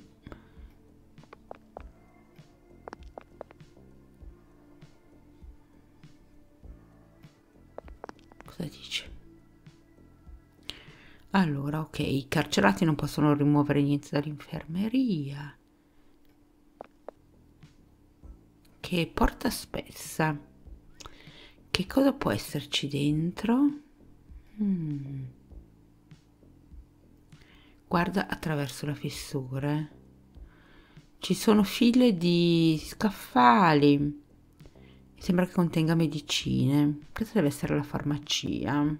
cosa dice allora ok i carcerati non possono rimuovere niente dall'infermeria che porta spessa che cosa può esserci dentro mm. guarda attraverso la fessura ci sono file di scaffali sembra che contenga medicine. Questa deve essere la farmacia.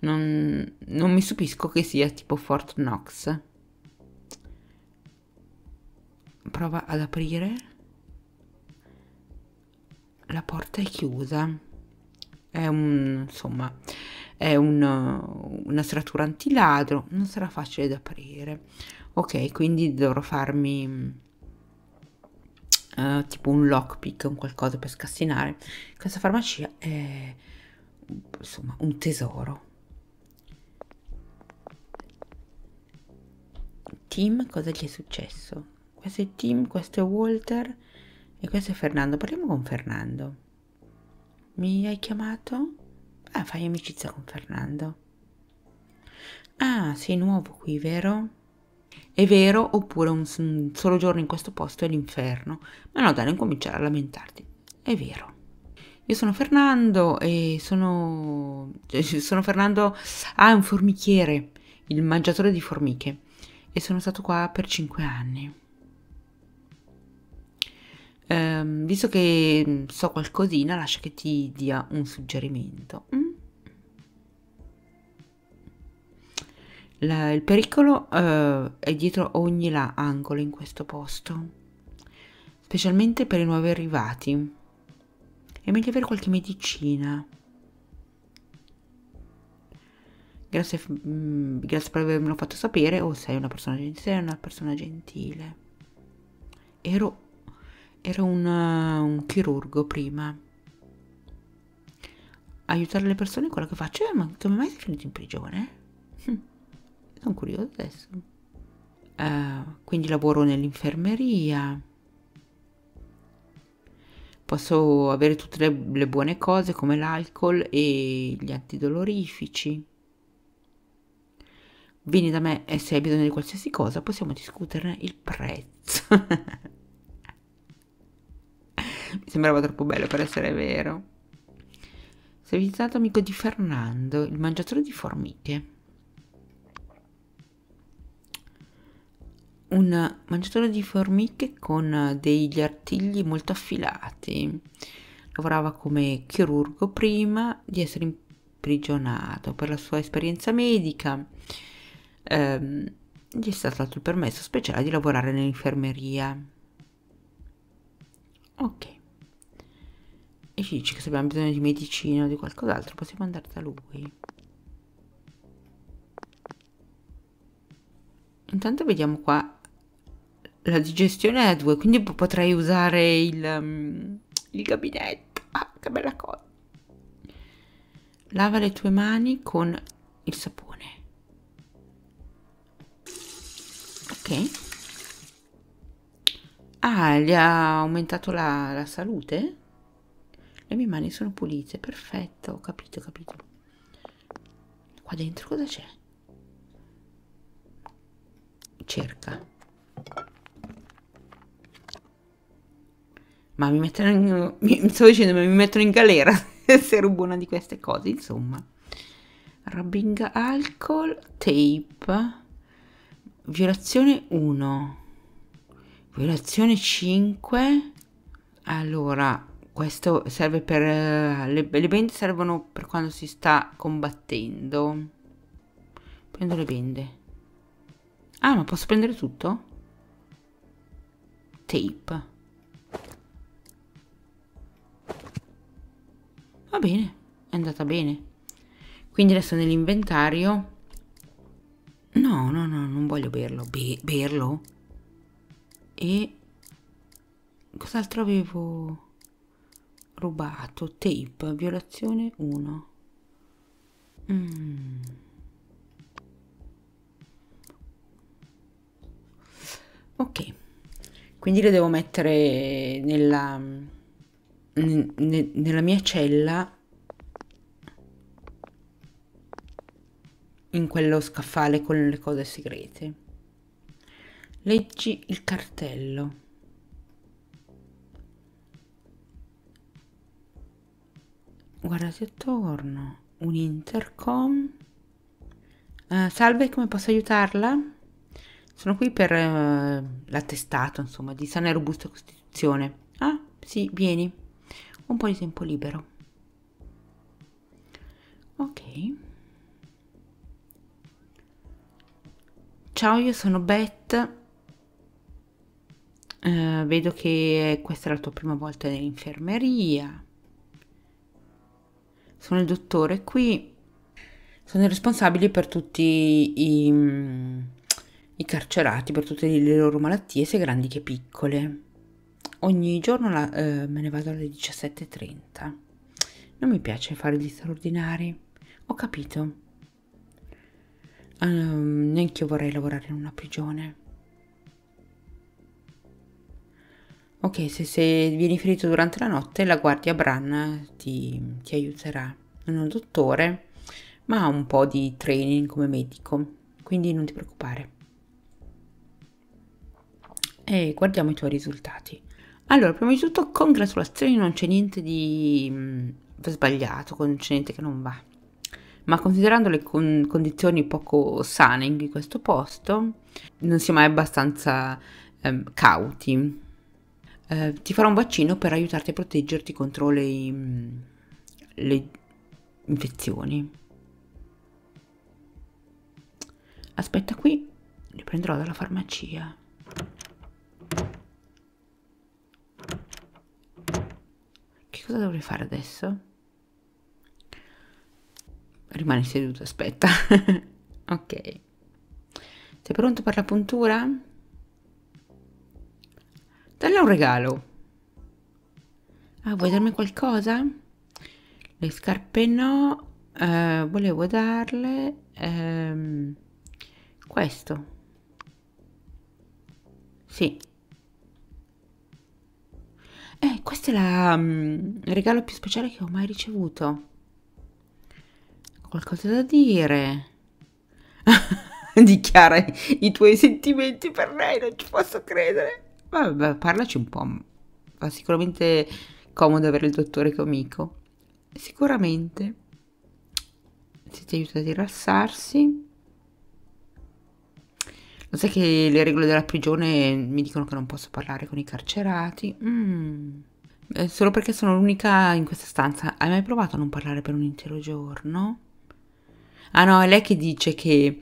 Non, non mi stupisco che sia tipo Fort Knox. Prova ad aprire. La porta è chiusa. È un... insomma è un, una stratura antiladro, non sarà facile da aprire. Ok, quindi dovrò farmi eh, tipo un lockpick, un qualcosa per scassinare. Questa farmacia è insomma un tesoro. Tim, cosa gli è successo? Questo è Tim, questo è Walter e questo è Fernando. Parliamo con Fernando. Mi hai chiamato? Ah, fai amicizia con Fernando. Ah, sei nuovo qui, vero? è vero oppure un, un solo giorno in questo posto è l'inferno, ma no dai non cominciare a lamentarti, è vero. Io sono Fernando e sono... Cioè, sono Fernando... Ah, è un formichiere, il mangiatore di formiche. E sono stato qua per 5 anni. Um, visto che mm, so qualcosina, lascia che ti dia un suggerimento. Mm? La, il pericolo eh, è dietro ogni là angolo in questo posto, specialmente per i nuovi arrivati. È meglio avere qualche medicina. Grazie, mh, mm, grazie per avermelo fatto sapere. O oh, sei una persona gentile, sei una persona gentile. Ero, ero una, eh, un chirurgo prima aiutare le persone è quello che faccio. Eh, ma come mai sei finito in prigione? Hm sono curiosa adesso. Uh, quindi lavoro nell'infermeria. Posso avere tutte le, le buone cose come l'alcol e gli antidolorifici. Vieni da me e se hai bisogno di qualsiasi cosa possiamo discuterne il prezzo. [laughs] Mi sembrava troppo bello per essere vero. Sei visitato amico di Fernando, il mangiatore di formiche. un mangiatore di formiche con eh, degli artigli molto affilati. Lavorava come chirurgo prima di essere imprigionato per la sua esperienza medica. Ehm, gli è stato dato il permesso speciale di lavorare nell'infermeria. Ok. E ci dice che se abbiamo bisogno di medicina o di qualcos'altro possiamo andare da lui. Intanto vediamo qua la digestione è a due, quindi potrei usare il, um, il gabinetto. Ah, che bella cosa. Lava le tue mani con il sapone. Ok. Ah, gli ha aumentato la, la salute? Le mie mani sono pulite, perfetto, ho capito, ho capito. Qua dentro cosa c'è? Cerca. Ma mi mettono in, mi, stavo dicendo, ma mi mettono in galera [laughs] se rubo una di queste cose, insomma. Rubbing alcol, tape, violazione 1, violazione 5. Allora, questo serve per... Le, le bende servono per quando si sta combattendo. Prendo le bende. Ah, ma posso prendere tutto? Tape. va bene, è andata bene. Quindi adesso nell'inventario... No, no, no, non voglio berlo. Be berlo? E... Cos'altro avevo rubato? Tape, violazione 1. Mm. Ok. Quindi le devo mettere nella nella mia cella in quello scaffale con le cose segrete. Leggi il cartello. Guardate attorno. Un intercom. Uh, salve, come posso aiutarla? Sono qui per uh, l'attestato, insomma, di sana e robusta costituzione. Ah, sì, vieni un po' di tempo libero ok ciao io sono Beth eh, vedo che questa è la tua prima volta nell'infermeria sono il dottore qui sono responsabili per tutti i, i, carcerati, per tutte le loro malattie, sia grandi che piccole ogni giorno la, eh, me ne vado alle 17.30. Non mi piace fare gli straordinari, ho capito. Um, neanche io vorrei lavorare in una prigione. Ok, se, se vieni ferito durante la notte, la guardia Bran ti, ti aiuterà. Non è un dottore, ma ha un po' di training come medico, quindi non ti preoccupare. E guardiamo i tuoi risultati. Allora, prima di tutto, congratulazioni, non c'è niente di mh, mm, sbagliato, non c'è niente che non va. Ma considerando le con condizioni poco sane in questo posto, non si è mai abbastanza ehm, cauti. Eh, ti farò un vaccino per aiutarti a proteggerti contro le, mm, le infezioni. Aspetta qui, li prenderò dalla farmacia. cosa dovrei fare adesso? Rimani seduto, aspetta. [laughs] ok. Sei pronto per la puntura? Dalle un regalo. Ah, vuoi darmi qualcosa? Le scarpe no. Eh, volevo darle ehm, questo. Sì, eh, questo è la, um, il regalo più speciale che ho mai ricevuto. Qualcosa da dire? [laughs] Dichiara i tuoi sentimenti per lei, non ci posso credere. Vabbè, parlaci un po'. Fa sicuramente comodo avere il dottore come amico. Sicuramente. Se ti aiuta a rilassarsi. Lo sai che le regole della prigione mi dicono che non posso parlare con i carcerati? Mm. Eh, solo perché sono l'unica in questa stanza. Hai mai provato a non parlare per un intero giorno? Ah no, è lei che dice che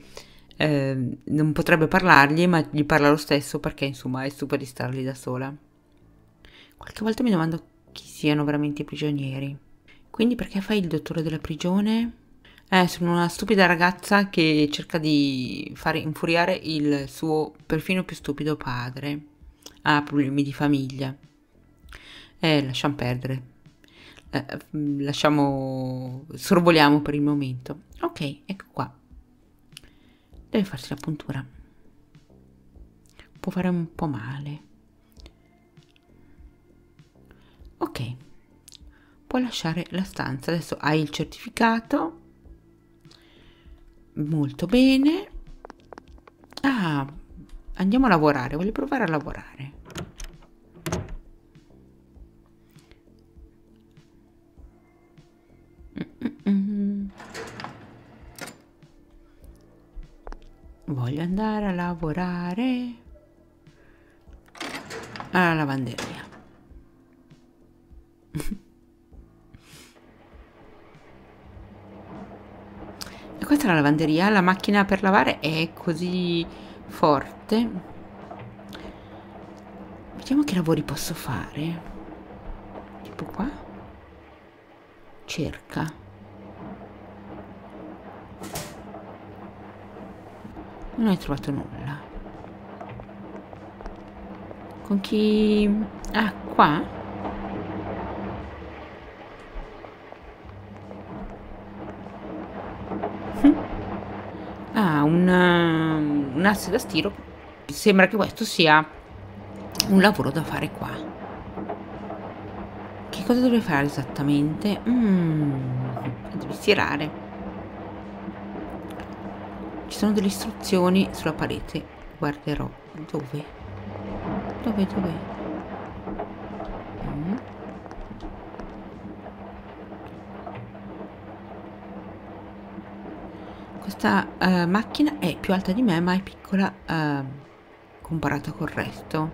eh, non potrebbe parlargli, ma gli parla lo stesso perché insomma è stufa di star lì da sola. Qualche volta mi domando chi siano veramente i prigionieri. Quindi perché fai il dottore della prigione? Eh, sono una stupida ragazza che cerca di far infuriare il suo perfino più stupido padre. Ha problemi di famiglia. Eh, lasciamo perdere. Eh, lasciamo... sorvoliamo per il momento. Ok, ecco qua. Deve farsi la puntura. Può fare un po' male. Ok. Può lasciare la stanza. Adesso hai il certificato molto bene ah andiamo a lavorare voglio provare a lavorare voglio andare a lavorare alla lavanderia E questa è la lavanderia, la macchina per lavare è così forte. Vediamo che lavori posso fare. Tipo qua. Cerca. Non hai trovato nulla. Con chi... Ah, qua? materasse da stiro, sembra che questo sia un lavoro da fare qua. Che cosa deve fare esattamente? Mm, devi stirare. Ci sono delle istruzioni sulla parete. Guarderò dove. Dove, dove? questa uh, macchina è più alta di me ma è piccola uh, comparata col resto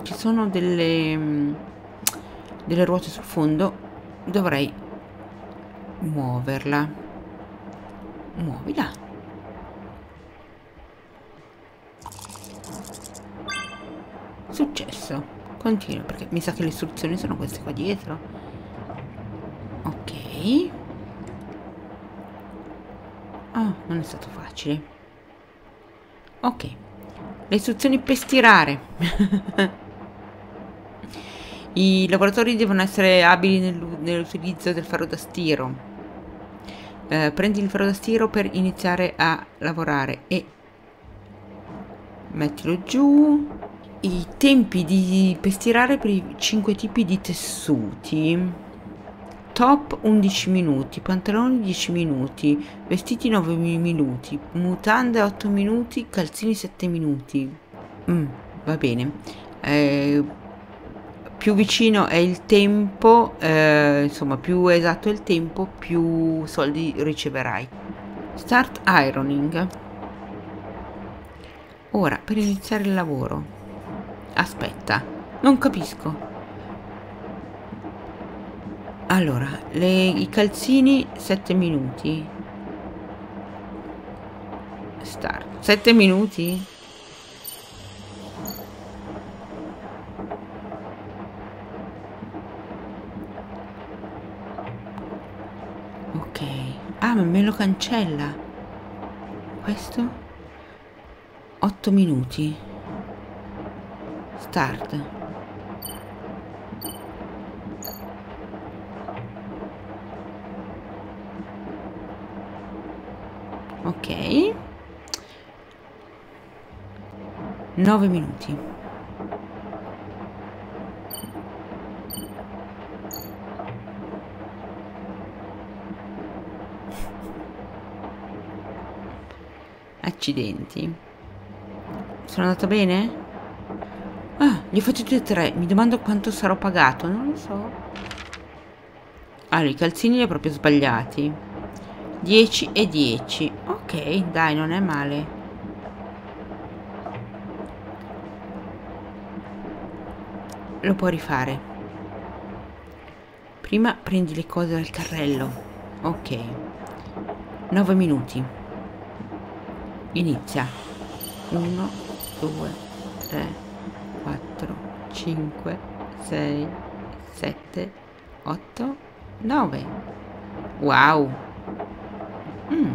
ci sono delle, mm, delle ruote sul fondo dovrei muoverla muovila successo continua perché mi sa che le istruzioni sono queste qua dietro ok non è stato facile. Ok, le istruzioni per stirare. [laughs] I lavoratori devono essere abili nell'utilizzo del ferro da stiro. Eh, prendi il ferro da stiro per iniziare a lavorare e mettilo giù. I tempi di stirare per i 5 tipi di tessuti top 11 minuti, pantaloni 10 minuti, vestiti 9 minuti, mutande 8 minuti, calzini 7 minuti. Mm, va bene. Eh, più vicino è il tempo, eh, insomma più esatto è il tempo, più soldi riceverai. Start ironing. Ora, per iniziare il lavoro. Aspetta, non capisco allora le, i calzini 7 minuti start 7 minuti ok ah ma me lo cancella questo 8 minuti start ok 9 minuti accidenti sono andata bene? Ah, li ho fatto tutti e tre. Mi domando quanto sarò pagato. Non lo so. Allora, ah, i calzini li ho proprio sbagliati. 10 e 10 dai non è male lo puoi rifare prima prendi le cose dal carrello ok 9 minuti inizia 1 2 3 4 5 6 7 8 9 wow mm.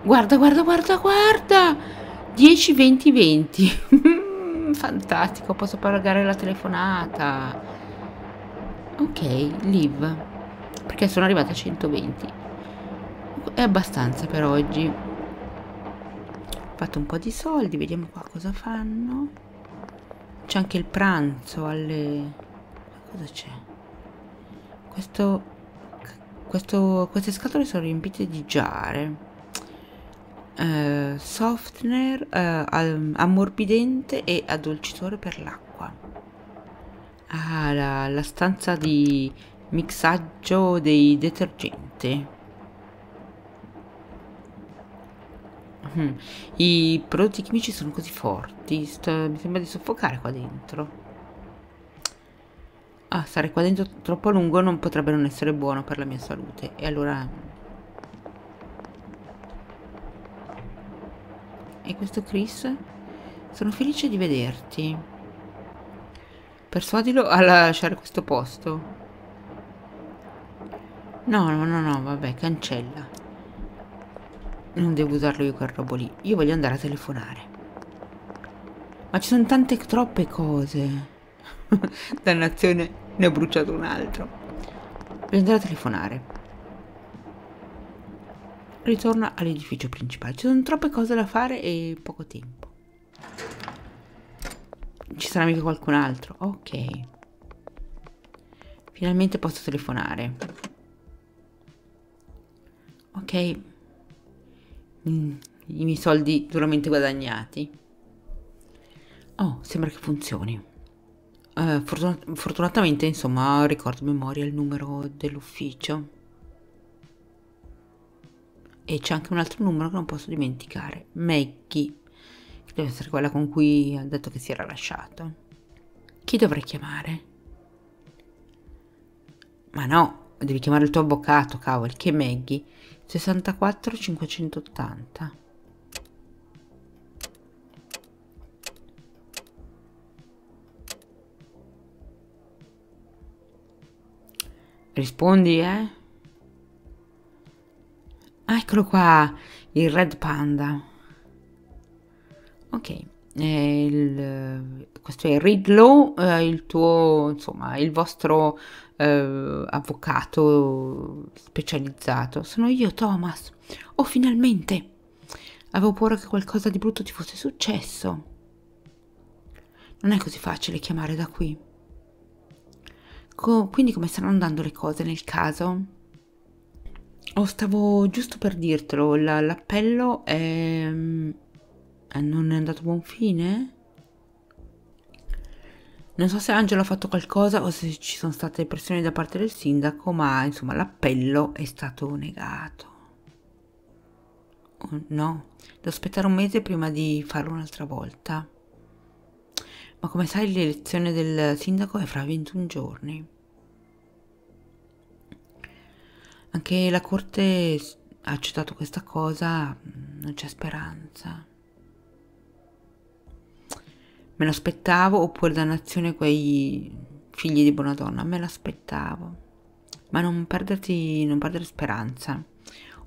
Guarda, guarda, guarda, guarda! 10, 20, 20. Fantastico, posso pagare la telefonata. Ok, leave, Perché sono arrivata a 120. È abbastanza per oggi. Ho fatto un po' di soldi, vediamo qua cosa fanno. C'è anche il pranzo alle... Cosa c'è? Questo... Questo... Queste scatole sono riempite di giare eh, softener, eh, ammorbidente e addolcitore per l'acqua. Ah, la, la stanza di mixaggio dei detergenti. Mm. I prodotti chimici sono così forti, sto, mi sembra di soffocare qua dentro. Ah, stare qua dentro troppo a lungo non potrebbe non essere buono per la mia salute. E allora e questo Chris? Sono felice di vederti. Persuadilo a lasciare questo posto. No, no, no, no, vabbè, cancella. Non devo usarlo io quel robo lì. Io voglio andare a telefonare. Ma ci sono tante troppe cose. [laughs] Dannazione, ne ho bruciato un altro. Voglio andare a telefonare ritorna all'edificio principale. Ci sono troppe cose da fare e poco tempo. Ci sarà mica qualcun altro. Ok. Finalmente posso telefonare. Ok. Mm, I miei soldi duramente guadagnati. Oh, sembra che funzioni. Uh, fortun fortunatamente, insomma, ricordo a memoria il numero dell'ufficio e c'è anche un altro numero che non posso dimenticare, Maggie, che deve essere quella con cui ha detto che si era lasciato. Chi dovrei chiamare? Ma no, devi chiamare il tuo avvocato, cavoli, che Maggie, 64 580. Rispondi, eh? Ah, eccolo qua, il Red Panda. Ok, eh, il, questo è Reed Law, eh, il tuo, insomma, il vostro eh, avvocato specializzato. Sono io, Thomas. Oh, finalmente! Avevo paura che qualcosa di brutto ti fosse successo. Non è così facile chiamare da qui. Co quindi come stanno andando le cose nel caso? Oh, stavo giusto per dirtelo, l'appello la, è... Mm, eh, non è andato a buon fine? Non so se Angelo ha fatto qualcosa o se ci sono state pressioni da parte del sindaco, ma insomma l'appello è stato negato. Oh, no, devo aspettare un mese prima di farlo un'altra volta. Ma come sai l'elezione del sindaco è fra 21 giorni. Anche la corte ha accettato questa cosa, mm, non c'è speranza. Me l'aspettavo, oppure dannazione quei figli di buona donna, me l'aspettavo. Ma non perderti, non perdere speranza.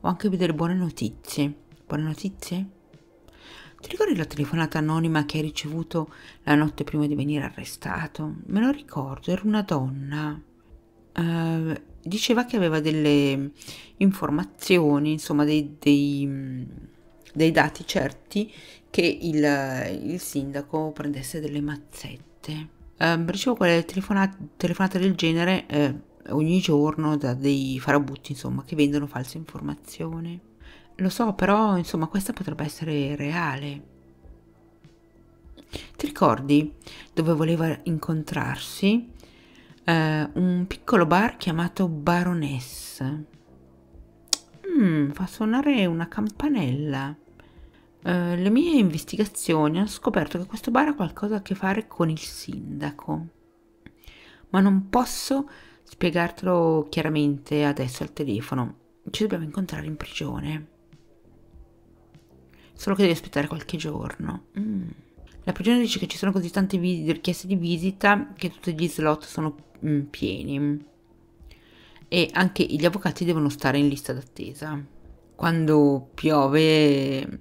O anche vedere buone notizie. Buone notizie? Ti ricordi la telefonata anonima che hai ricevuto la notte prima di venire arrestato? Me lo ricordo, era una donna. Uh, diceva che aveva delle informazioni, insomma dei, dei, dei dati certi che il, il, sindaco prendesse delle mazzette. Eh, ricevo quelle telefonate, telefonate del genere eh, ogni giorno da dei farabutti, insomma, che vendono false informazioni. Lo so, però, insomma, questa potrebbe essere reale. Ti ricordi dove voleva incontrarsi? Eh, un piccolo bar chiamato Baroness. Mm, fa suonare una campanella. Eh, le mie investigazioni hanno scoperto che questo bar ha qualcosa a che fare con il sindaco. Ma non posso spiegartelo chiaramente adesso al telefono. Ci dobbiamo incontrare in prigione. Solo che devi aspettare qualche giorno. Mm. La prigione dice che ci sono così tante richieste di visita che tutti gli slot sono mh, mm, pieni e anche gli avvocati devono stare in lista d'attesa. Quando piove, mm,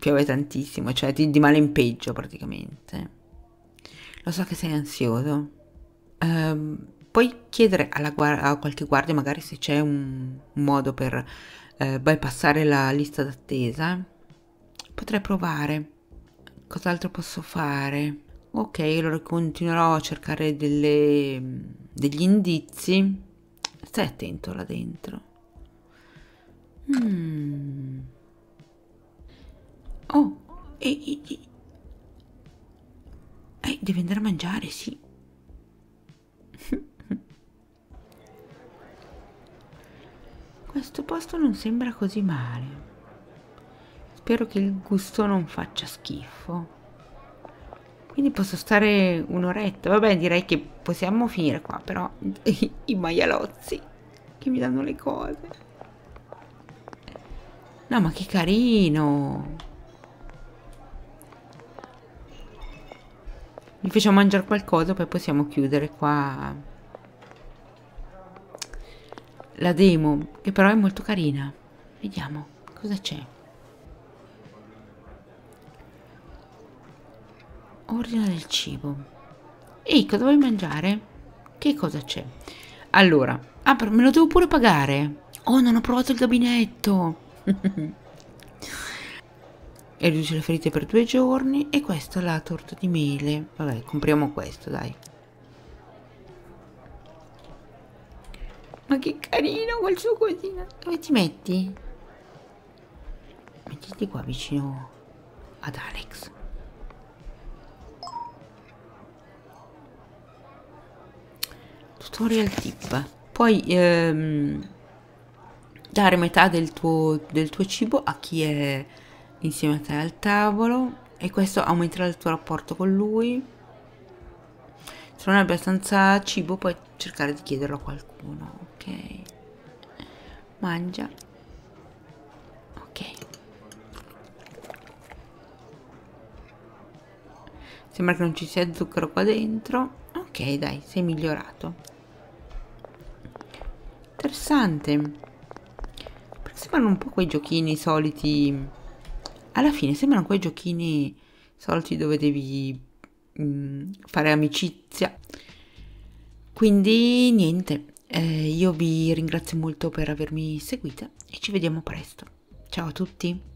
piove tantissimo, cioè di, di male in peggio praticamente. Lo so che sei ansioso. Ehm, puoi chiedere a qualche guardia magari se c'è un, modo per eh, bypassare la lista d'attesa. Potrei provare cos'altro posso fare? Ok, allora continuerò a cercare delle, degli indizi. Stai attento là dentro. Mm. Oh, e, e, e, eh, deve andare a mangiare, sì. [laughs] Questo posto non sembra così male spero che il gusto non faccia schifo quindi posso stare un'oretta vabbè direi che possiamo finire qua però [laughs] i maialozzi che mi danno le cose no ma che carino gli facciamo mangiare qualcosa poi possiamo chiudere qua la demo che però è molto carina vediamo cosa c'è ordina del cibo cosa vuoi mangiare? Che cosa c'è? Allora, ah, me lo devo pure pagare. Oh, non ho provato il gabinetto. [laughs] e riduce le ferite per due giorni. E questa la torta di mele. Vabbè, compriamo questo, dai. Ma che carino quel suo cosino. Dove ti metti? Mettiti qua vicino ad Alex. tutorial tip puoi ehm, dare metà del tuo, del tuo cibo a chi è insieme a te al tavolo e questo aumenterà il tuo rapporto con lui se non hai abbastanza cibo puoi cercare di chiederlo a qualcuno ok mangia ok sembra che non ci sia zucchero qua dentro ok dai sei migliorato interessante. Perché sembrano un po' quei giochini soliti... Alla fine sembrano quei giochini soliti dove devi mh, mm, fare amicizia. Quindi niente, eh, io vi ringrazio molto per avermi seguita e ci vediamo presto. Ciao a tutti!